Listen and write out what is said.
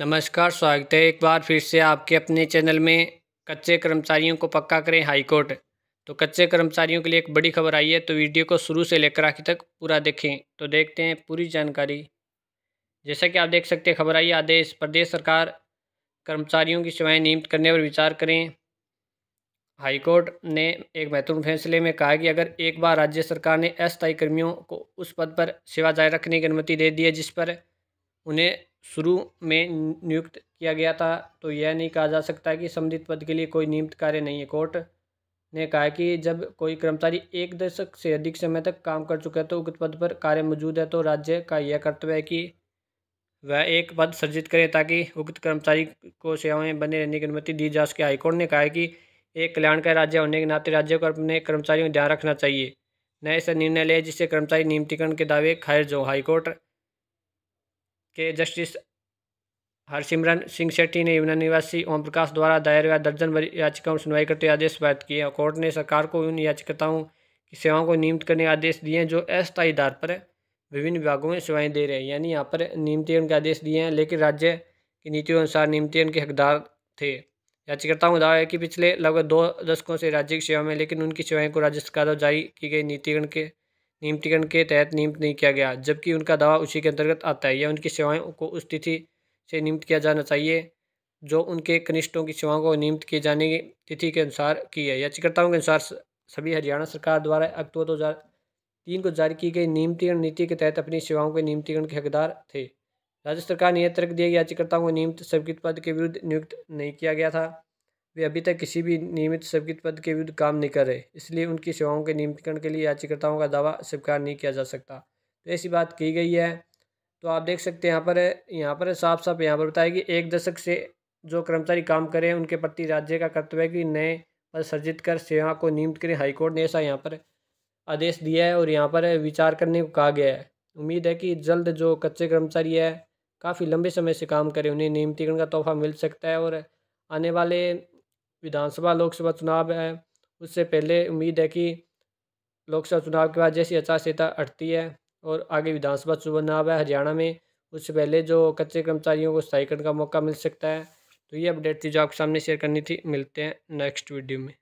नमस्कार स्वागत है एक बार फिर से आपके अपने चैनल में कच्चे कर्मचारियों को पक्का करें हाईकोर्ट तो कच्चे कर्मचारियों के लिए एक बड़ी खबर आई है तो वीडियो को शुरू से लेकर आखिर तक पूरा देखें तो देखते हैं पूरी जानकारी जैसा कि आप देख सकते हैं खबर आई आदेश प्रदेश सरकार कर्मचारियों की सेवाएँ नियमित करने पर विचार करें हाईकोर्ट ने एक महत्वपूर्ण फैसले में कहा कि अगर एक बार राज्य सरकार ने अस्थायी कर्मियों को उस पद पर सेवा जारी रखने की अनुमति दे दी है जिस पर उन्हें शुरू में नियुक्त किया गया था तो यह नहीं कहा जा सकता कि संबंधित पद के लिए कोई नियमित कार्य नहीं है कोर्ट ने कहा कि जब कोई कर्मचारी एक दशक से अधिक समय तक काम कर चुका है तो उक्त पद पर कार्य मौजूद है तो राज्य का यह कर्तव्य है कि वह एक पद सर्जित करे ताकि उक्त कर्मचारी को सेवाएं बने रहने की अनुमति दी जा सके हाईकोर्ट ने कहा है कि एक कल्याणकारी राज्य होने के नाते राज्य को अपने कर्मचारियों का ध्यान रखना चाहिए नए ऐसा निर्णय लिया जिससे कर्मचारी नियमितीकरण के दावे खारिज हो हाईकोर्ट के जस्टिस हरसिमरन सिंह शेट्टी ने यमुना निवासी ओम प्रकाश द्वारा दायर हुआ दर्जन भरी याचिकाओं सुनवाई करते आदेश पारित किए कोर्ट ने सरकार को उन याचिकाओं की सेवाओं को नियमित करने के आदेश दिए हैं जो अस्थायी आधार पर विभिन्न विभागों में सेवाएं दे रहे हैं यानी यहाँ पर नियमितीकरण के आदेश दिए हैं लेकिन राज्य की नीतियों अनुसार नियमितीकरण के हकदार थे याचिकाओं का दावा है कि पिछले लगभग दो दशकों से राज्य की सेवा में लेकिन उनकी सेवाएं को राज्य सरकार द्वारा जारी की गई नीतिकरण के नियमितीकरण के तहत नियुक्त नहीं किया गया जबकि उनका दावा उसी के अंतर्गत आता है या उनकी सेवाएं को उस तिथि से नियुक्त किया जाना चाहिए जो उनके कनिष्ठों की सेवाओं को नियुक्त किए जाने की तिथि के अनुसार की है याचिकर्ताओं के अनुसार सभी हरियाणा सरकार द्वारा अक्टूबर दो हज़ार तीन को जारी की गई नियमितीकरण नीति के तहत अपनी सेवाओं के नियमितीकरण के हकदार थे राज्य सरकार ने यह तर्क दिया कि याचिकर्ताओं को नियमित स्वीकृत पद के विरुद्ध नियुक्त नहीं किया गया था वे अभी तक किसी भी नियमित स्वीकृत पद के विरुद्ध काम नहीं कर रहे इसलिए उनकी सेवाओं के नियमितकरण के लिए याचिकाताओं का दावा स्वीकार नहीं किया जा सकता तो ऐसी बात की गई है तो आप देख सकते हैं यहाँ पर यहाँ पर साफ साफ यहाँ पर बताया कि एक दशक से जो कर्मचारी काम करें उनके प्रति राज्य का कर्तव्य है कि नए पद सर्जित कर सेवा को नियमित करें हाईकोर्ट ने ऐसा यहाँ पर आदेश दिया है और यहाँ पर विचार करने को कहा गया है उम्मीद है कि जल्द जो कच्चे कर्मचारी है काफ़ी लंबे समय से काम करें उन्हें नियमितीकरण का तोहफा मिल सकता है और आने वाले विधानसभा लोकसभा चुनाव है उससे पहले उम्मीद है कि लोकसभा चुनाव के बाद जैसी आचार संहिता हटती है और आगे विधानसभा चुनाव है हरियाणा में उससे पहले जो कच्चे कर्मचारियों को स्थायीकरण का मौका मिल सकता है तो ये अपडेट थी जो आपके सामने शेयर करनी थी मिलते हैं नेक्स्ट वीडियो में